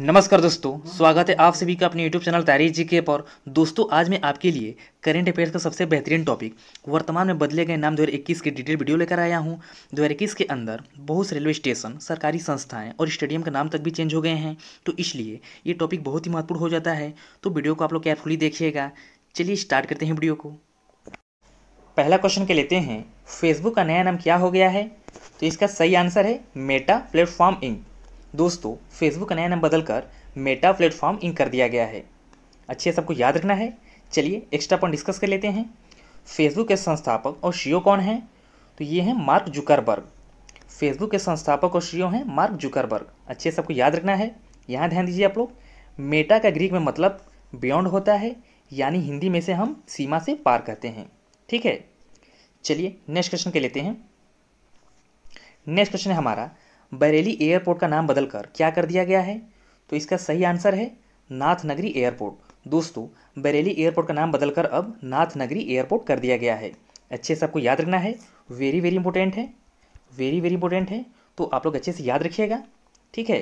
नमस्कार दोस्तों स्वागत है आप सभी का अपने YouTube चैनल तारीख जी के पर दोस्तों आज मैं आपके लिए करेंट अफेयर्स का सबसे बेहतरीन टॉपिक वर्तमान में बदले गए नाम 2021 की डिटेल वीडियो लेकर आया हूं 2021 के अंदर बहुत से रेलवे स्टेशन सरकारी संस्थाएं और स्टेडियम का नाम तक भी चेंज हो गए हैं तो इसलिए ये टॉपिक बहुत ही महत्वपूर्ण हो जाता है तो वीडियो को आप लोग केयरफुली देखिएगा चलिए स्टार्ट करते हैं वीडियो को पहला क्वेश्चन के लेते हैं फेसबुक का नया नाम क्या हो गया है तो इसका सही आंसर है मेटा प्लेटफॉर्म इंक दोस्तों फेसबुक का नया नाम बदलकर मेटा प्लेटफॉर्म इंक कर दिया गया है अच्छे सबको याद रखना है चलिए एक्स्ट्रा पॉइंट डिस्कस कर लेते हैं फेसबुक के संस्थापक और सीईओ कौन हैं तो ये हैं मार्क जुकरबर्ग फेसबुक के संस्थापक और सीईओ हैं मार्क जुकरबर्ग अच्छे सबको याद रखना है यहाँ ध्यान दीजिए आप लोग मेटा का ग्रीक में मतलब बियॉन्ड होता है यानी हिंदी में से हम सीमा से पार करते हैं ठीक है चलिए नेक्स्ट क्वेश्चन के लेते हैं नेक्स्ट क्वेश्चन है हमारा बरेली एयरपोर्ट का नाम बदलकर क्या कर दिया गया है तो इसका सही आंसर है नाथनगरी एयरपोर्ट दोस्तों बरेली एयरपोर्ट का नाम बदलकर अब नाथनगरी एयरपोर्ट कर दिया गया है अच्छे से आपको याद रखना है वेरी वेरी इंपॉर्टेंट है वेरी वेरी इंपॉर्टेंट है तो आप लोग अच्छे से याद रखिएगा ठीक है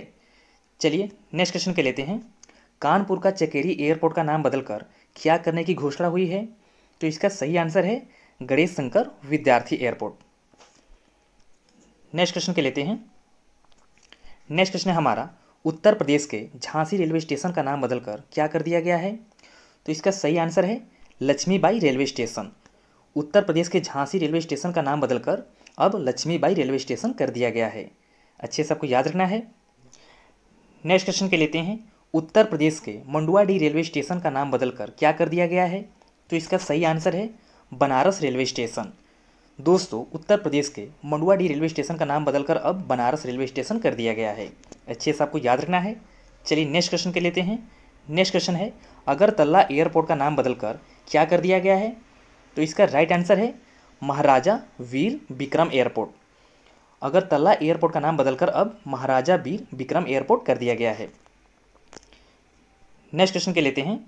चलिए नेक्स्ट क्वेश्चन के लेते हैं कानपुर का चकेरी एयरपोर्ट का नाम बदलकर क्या करने की घोषणा हुई है तो इसका सही आंसर है गणेश शंकर विद्यार्थी एयरपोर्ट नेक्स्ट क्वेश्चन के लेते हैं नेक्स्ट क्वेश्चन है हमारा उत्तर प्रदेश के झांसी रेलवे स्टेशन का नाम बदलकर क्या कर दिया गया है तो इसका सही आंसर है लक्ष्मीबाई रेलवे स्टेशन उत्तर प्रदेश के झांसी रेलवे स्टेशन का नाम बदलकर अब लक्ष्मीबाई रेलवे स्टेशन कर दिया गया है अच्छे से आपको याद रखना है नेक्स्ट क्वेश्चन के लेते हैं उत्तर प्रदेश के मंडुआडी रेलवे स्टेशन का नाम बदलकर क्या कर दिया गया है तो इसका सही आंसर है बनारस रेलवे स्टेशन दोस्तों उत्तर प्रदेश के मंडुआडी रेलवे स्टेशन का नाम बदलकर अब बनारस रेलवे स्टेशन कर दिया गया है अच्छे से आपको याद रखना है चलिए नेक्स्ट क्वेश्चन के लेते हैं नेक्स्ट क्वेश्चन है अगरतला एयरपोर्ट का नाम बदलकर क्या कर दिया गया है तो इसका राइट आंसर है महाराजा वीर विक्रम एयरपोर्ट अगरतला एयरपोर्ट का नाम बदलकर अब महाराजा वीर विक्रम एयरपोर्ट कर दिया गया है नेक्स्ट क्वेश्चन के लेते हैं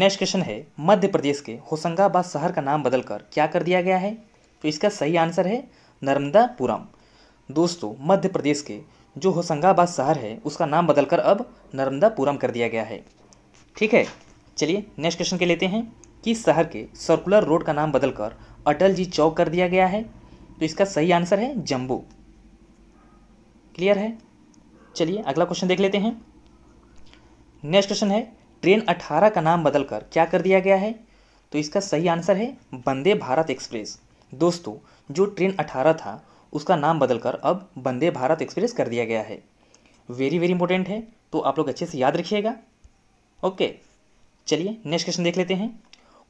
नेक्स्ट क्वेश्चन है मध्य प्रदेश के होशंगाबाद शहर का नाम बदलकर क्या कर दिया गया है तो इसका सही आंसर है नर्मदापुरम दोस्तों मध्य प्रदेश के जो होशंगाबाद शहर है उसका नाम बदलकर अब नर्मदापुरम कर दिया गया है ठीक है चलिए नेक्स्ट क्वेश्चन के लेते हैं कि शहर के सर्कुलर रोड का नाम बदलकर अटल जी चौक कर दिया गया है तो इसका सही आंसर है जम्बू क्लियर है चलिए अगला क्वेश्चन देख लेते हैं नेक्स्ट क्वेश्चन है ट्रेन 18 का नाम बदलकर क्या कर दिया गया है तो इसका सही आंसर है वंदे भारत एक्सप्रेस दोस्तों जो ट्रेन 18 था उसका नाम बदलकर अब वंदे भारत एक्सप्रेस कर दिया गया है वेरी वेरी इंपॉर्टेंट है तो आप लोग अच्छे से याद रखिएगा ओके चलिए नेक्स्ट क्वेश्चन देख लेते हैं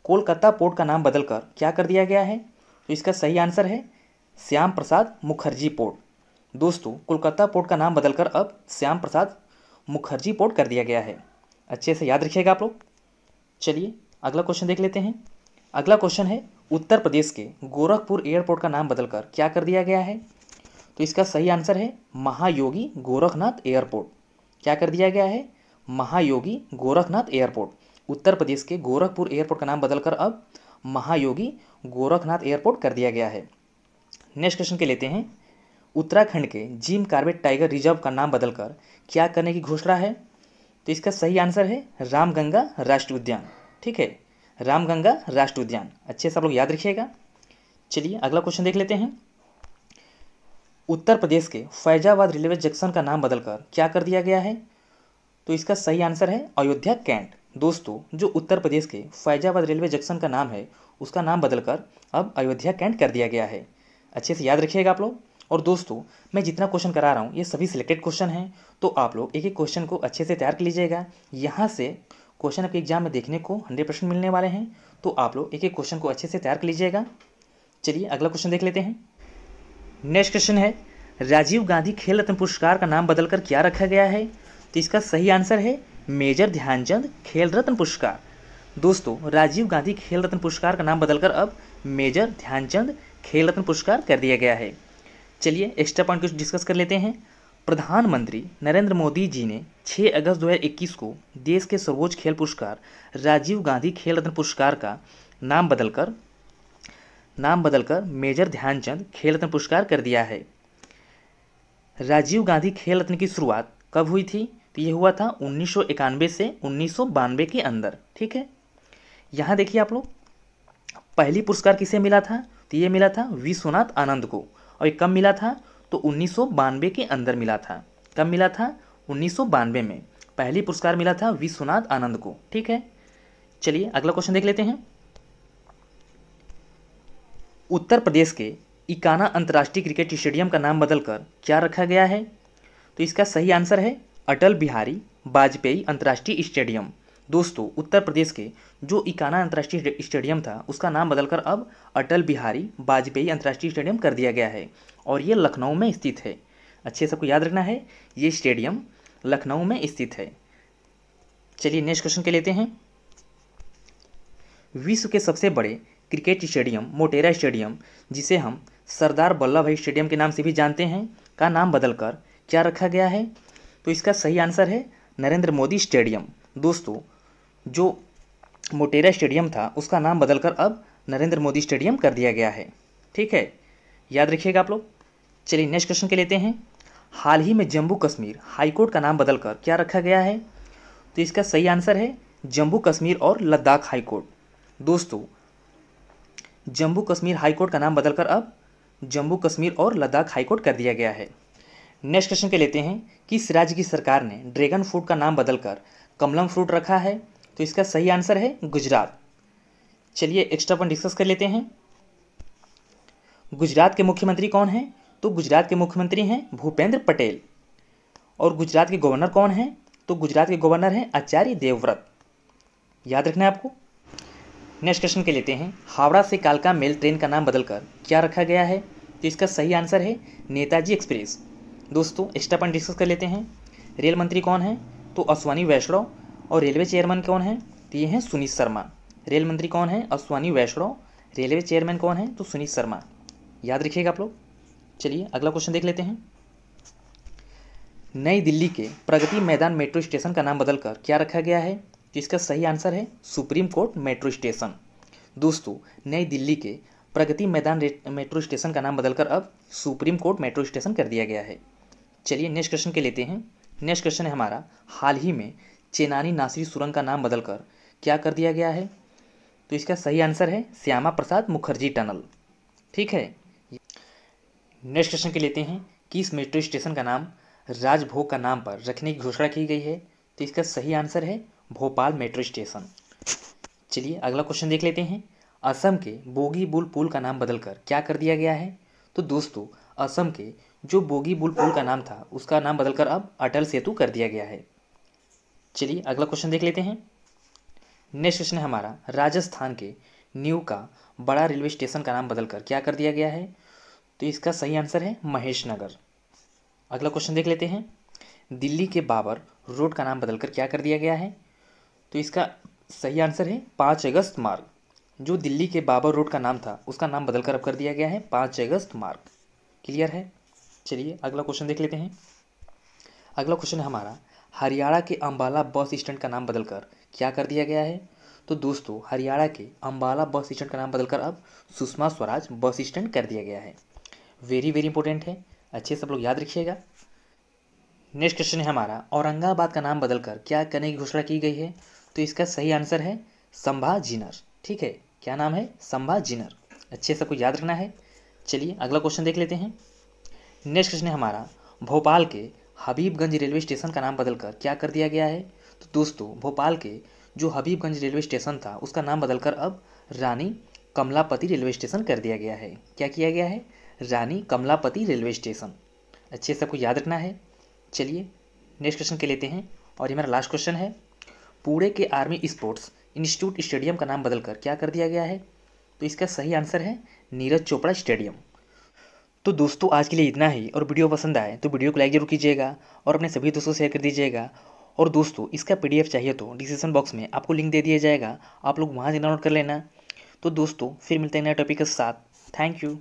कोलकाता पोर्ट का नाम बदलकर क्या कर दिया गया है तो इसका सही आंसर है श्याम प्रसाद मुखर्जी पोर्ट दोस्तों कोलकाता पोर्ट का नाम बदलकर अब श्याम प्रसाद मुखर्जी पोर्ट कर दिया गया है अच्छे से याद रखिएगा आप लोग चलिए अगला क्वेश्चन देख लेते हैं अगला क्वेश्चन है उत्तर प्रदेश के गोरखपुर एयरपोर्ट का नाम बदलकर क्या कर दिया गया है तो इसका सही आंसर है महायोगी गोरखनाथ एयरपोर्ट क्या कर दिया गया है महायोगी गोरखनाथ एयरपोर्ट उत्तर प्रदेश के गोरखपुर एयरपोर्ट का नाम बदलकर अब महायोगी गोरखनाथ एयरपोर्ट कर दिया गया है नेक्स्ट क्वेश्चन के लेते हैं उत्तराखंड के जिम कार्बेट टाइगर रिजर्व का नाम बदलकर क्या करने की घोषणा है तो इसका सही आंसर है रामगंगा राष्ट्रीय उद्यान ठीक है रामगंगा राष्ट्रीय उद्यान अच्छे से आप लोग याद रखिएगा चलिए अगला क्वेश्चन देख लेते हैं उत्तर प्रदेश के फैजाबाद रेलवे जंक्शन का नाम बदलकर क्या कर दिया गया है तो इसका सही आंसर है अयोध्या कैंट दोस्तों जो उत्तर प्रदेश के फैजाबाद रेलवे जंक्शन का नाम है उसका नाम बदलकर अब अयोध्या कैंट कर दिया गया है अच्छे से याद रखिएगा आप लोग और दोस्तों मैं जितना क्वेश्चन करा रहा हूँ ये सभी सिलेक्टेड क्वेश्चन हैं तो आप लोग एक एक क्वेश्चन को अच्छे से तैयार कर लीजिएगा यहाँ से क्वेश्चन आपके एग्जाम में देखने को हंड्रेड परसेंट मिलने वाले हैं तो आप लोग एक एक क्वेश्चन को अच्छे से तैयार कर लीजिएगा चलिए अगला क्वेश्चन देख लेते हैं नेक्स्ट क्वेश्चन है राजीव गांधी खेल रत्न पुरस्कार का नाम बदलकर क्या रखा गया है तो इसका सही आंसर है मेजर ध्यानचंद खेल रत्न पुरस्कार दोस्तों राजीव गांधी खेल रत्न पुरस्कार का नाम बदलकर अब मेजर ध्यानचंद खेल रत्न पुरस्कार कर दिया गया है चलिए एक्स्ट्रा पॉइंट कुछ डिस्कस कर लेते हैं प्रधानमंत्री नरेंद्र मोदी जी ने 6 अगस्त 2021 को देश के सर्वोच्च खेल पुरस्कार राजीव गांधी खेल रत्न पुरस्कार का नाम बदलकर नाम बदलकर मेजर ध्यानचंद खेल रत्न पुरस्कार कर दिया है राजीव गांधी खेल रत्न की शुरुआत कब हुई थी तो ये हुआ था उन्नीस से उन्नीस के अंदर ठीक है यहाँ देखिए आप लोग पहली पुरस्कार किसे मिला था तो ये मिला था विश्वनाथ आनंद को और ये कब मिला था तो उन्नीस के अंदर मिला था कब मिला था उन्नीस में पहली पुरस्कार मिला था विश्वनाथ आनंद को ठीक है चलिए अगला क्वेश्चन देख लेते हैं उत्तर प्रदेश के इकाना अंतर्राष्ट्रीय क्रिकेट स्टेडियम का नाम बदलकर क्या रखा गया है तो इसका सही आंसर है अटल बिहारी वाजपेयी अंतर्राष्ट्रीय स्टेडियम दोस्तों उत्तर प्रदेश के जो इकाना अंतर्राष्ट्रीय स्टेडियम था उसका नाम बदलकर अब अटल बिहारी वाजपेयी अंतर्राष्ट्रीय स्टेडियम कर दिया गया है और ये लखनऊ में स्थित है अच्छे सबको याद रखना है ये स्टेडियम लखनऊ में स्थित है चलिए नेक्स्ट क्वेश्चन के लेते हैं विश्व के सबसे बड़े क्रिकेट स्टेडियम मोटेरा स्टेडियम जिसे हम सरदार वल्लभ भाई स्टेडियम के नाम से भी जानते हैं का नाम बदलकर क्या रखा गया है तो इसका सही आंसर है नरेंद्र मोदी स्टेडियम दोस्तों जो मोटेरा स्टेडियम था उसका नाम बदलकर अब नरेंद्र मोदी स्टेडियम कर दिया गया है ठीक है याद रखिएगा आप लोग चलिए नेक्स्ट क्वेश्चन के लेते हैं हाल ही में जम्मू कश्मीर हाईकोर्ट का नाम बदलकर क्या रखा गया है तो इसका सही आंसर है जम्मू कश्मीर और लद्दाख हाईकोर्ट दोस्तों जम्मू कश्मीर हाईकोर्ट का नाम बदलकर अब जम्मू कश्मीर और लद्दाख हाईकोर्ट कर दिया गया है नेक्स्ट क्वेश्चन के लेते हैं किस राज्य की सरकार ने ड्रैगन फ्रूट का नाम बदलकर कमलम फ्रूट रखा है तो इसका सही आंसर है गुजरात चलिए एक्स्ट्रा पॉइंट डिस्कस कर लेते हैं गुजरात के मुख्यमंत्री कौन हैं तो गुजरात के मुख्यमंत्री हैं भूपेंद्र पटेल और गुजरात के गवर्नर कौन हैं तो गुजरात के गवर्नर हैं आचार्य देवव्रत याद रखना है आपको नेक्स्ट क्वेश्चन के लेते हैं हावड़ा से कालका मेल ट्रेन का नाम बदलकर क्या रखा गया है तो इसका सही आंसर है नेताजी एक्सप्रेस दोस्तों एक्स्ट्रा पॉइंट डिस्कस कर लेते हैं रेल मंत्री कौन है तो अश्वानी वैष्णव और रेलवे चेयरमैन कौन है तो ये हैं सुनीत शर्मा रेल मंत्री कौन है अश्वानी वैष्णव रेलवे चेयरमैन कौन है तो सुनीत शर्मा याद रखिएगा आप लोग चलिए अगला क्वेश्चन देख लेते हैं नई दिल्ली के प्रगति मैदान मेट्रो स्टेशन का नाम बदलकर क्या रखा गया है तो इसका सही आंसर है सुप्रीम कोर्ट मेट्रो स्टेशन दोस्तों नई दिल्ली के प्रगति मैदान मेट्रो स्टेशन का नाम बदलकर अब सुप्रीम कोर्ट मेट्रो स्टेशन कर दिया गया है चलिए नेक्स्ट क्वेश्चन के लेते हैं नेक्स्ट क्वेश्चन है हमारा हाल ही में चेनानी नासरी सुरंग का नाम बदलकर क्या कर दिया गया है तो इसका सही आंसर है श्यामा प्रसाद मुखर्जी टनल ठीक है नेक्स्ट क्वेश्चन के लेते हैं कि इस मेट्रो स्टेशन का नाम राजभोग का नाम पर रखने की घोषणा की गई है तो इसका सही आंसर है भोपाल मेट्रो स्टेशन चलिए अगला क्वेश्चन देख लेते हैं असम के बोगीबुल पुल का नाम बदलकर क्या कर दिया गया है तो दोस्तों असम के जो बोगीबुल पुल का नाम था उसका नाम बदलकर अब अटल सेतु कर दिया गया है चलिए अगला क्वेश्चन देख लेते हैं नेक्स्ट क्वेश्चन है हमारा राजस्थान के न्यू का बड़ा रेलवे स्टेशन का नाम बदलकर क्या कर दिया गया है तो इसका सही आंसर है महेश नगर अगला क्वेश्चन देख लेते हैं दिल्ली के बाबर रोड का नाम बदलकर क्या कर दिया गया है तो इसका सही आंसर है पाँच अगस्त मार्ग जो दिल्ली के बाबर रोड का नाम था उसका नाम बदलकर अब कर दिया गया है पाँच अगस्त मार्ग क्लियर है चलिए अगला क्वेश्चन देख लेते हैं अगला क्वेश्चन है हमारा हरियाणा के अम्बाला बस स्टैंड का नाम बदलकर क्या कर दिया गया है तो दोस्तों हरियाणा के अम्बाला बस स्टैंड का नाम बदलकर अब सुषमा स्वराज बस स्टैंड कर दिया गया है वेरी वेरी इंपॉर्टेंट है अच्छे से आप लोग याद रखिएगा नेक्स्ट क्वेश्चन है हमारा औरंगाबाद का नाम बदलकर क्या करने की घोषणा की गई है तो इसका सही आंसर है संभा जिनर ठीक है क्या नाम है संभा जिनर अच्छे से आपको याद रखना है चलिए अगला क्वेश्चन देख लेते हैं नेक्स्ट क्वेश्चन है हमारा भोपाल के हबीबगंज रेलवे स्टेशन का नाम बदलकर क्या कर दिया गया है तो दोस्तों भोपाल के जो हबीबगंज रेलवे स्टेशन था उसका नाम बदलकर अब रानी कमलापति रेलवे स्टेशन कर दिया गया है क्या किया गया है रानी कमलापति रेलवे स्टेशन अच्छे से आपको याद रखना है चलिए नेक्स्ट क्वेश्चन के लेते हैं और ये मेरा लास्ट क्वेश्चन है पूरे के आर्मी स्पोर्ट्स इंस्टीट्यूट स्टेडियम का नाम बदलकर क्या कर दिया गया है तो इसका सही आंसर है नीरज चोपड़ा स्टेडियम तो दोस्तों आज के लिए इतना ही और वीडियो पसंद आए तो वीडियो को लाइक जरूर कीजिएगा और अपने सभी दोस्तों से शेयर कर दीजिएगा और दोस्तों इसका पीडीएफ चाहिए तो डिस्क्रिप्शन बॉक्स में आपको लिंक दे दिया जाएगा आप लोग वहाँ से डाउनलोड कर लेना तो दोस्तों फिर मिलते हैं नए टॉपिक के साथ थैंक यू